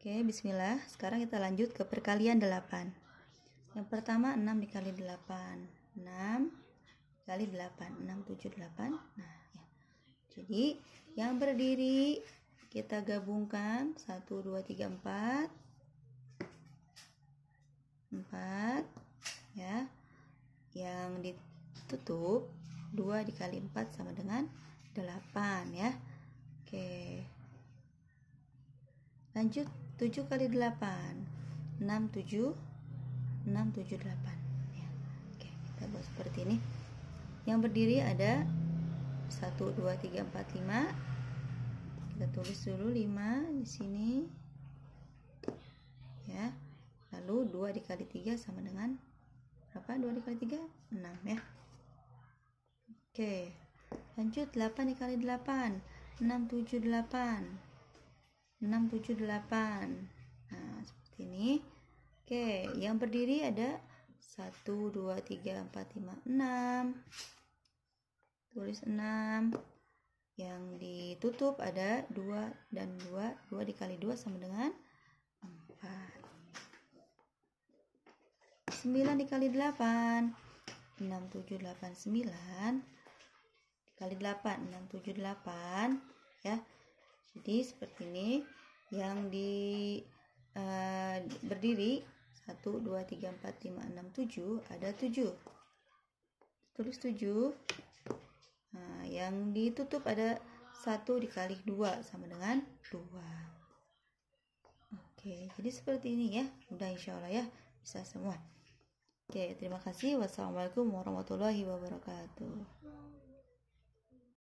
Oke, bismillah. Sekarang kita lanjut ke perkalian 8. Yang pertama 6 dikali 8. 6 kali 8. 6 7 8. Nah, ya. Jadi, yang berdiri kita gabungkan 1 2 3 4 4 ya. Yang ditutup 2 dikali 4 sama dengan 8 ya. Oke. Lanjut 7 kali 8 6, 7 6, 7, 8 ya. Oke, kita buat seperti ini yang berdiri ada 1, 2, 3, 4, 5 kita tulis dulu 5 di sini ya lalu 2 dikali 3 sama dengan berapa 2 dikali 3 6 ya oke lanjut 8 dikali 8 6, 7, 8 6, 7, 8 nah seperti ini oke yang berdiri ada 1, 2, 3, 4, 5, 6 tulis 6 yang ditutup ada 2 dan 2 2 dikali 2 sama dengan 4 9 dikali 8 6, 7, 8, 9 dikali 8, 6, 7, 8 jadi seperti ini yang di uh, berdiri 1 2 3 4 5 6 7 ada 7 tulis 7 nah, yang ditutup ada 1 dikali 2 sama dengan 2 oke jadi seperti ini ya udah insya Allah ya bisa semua oke terima kasih wassalamualaikum warahmatullahi wabarakatuh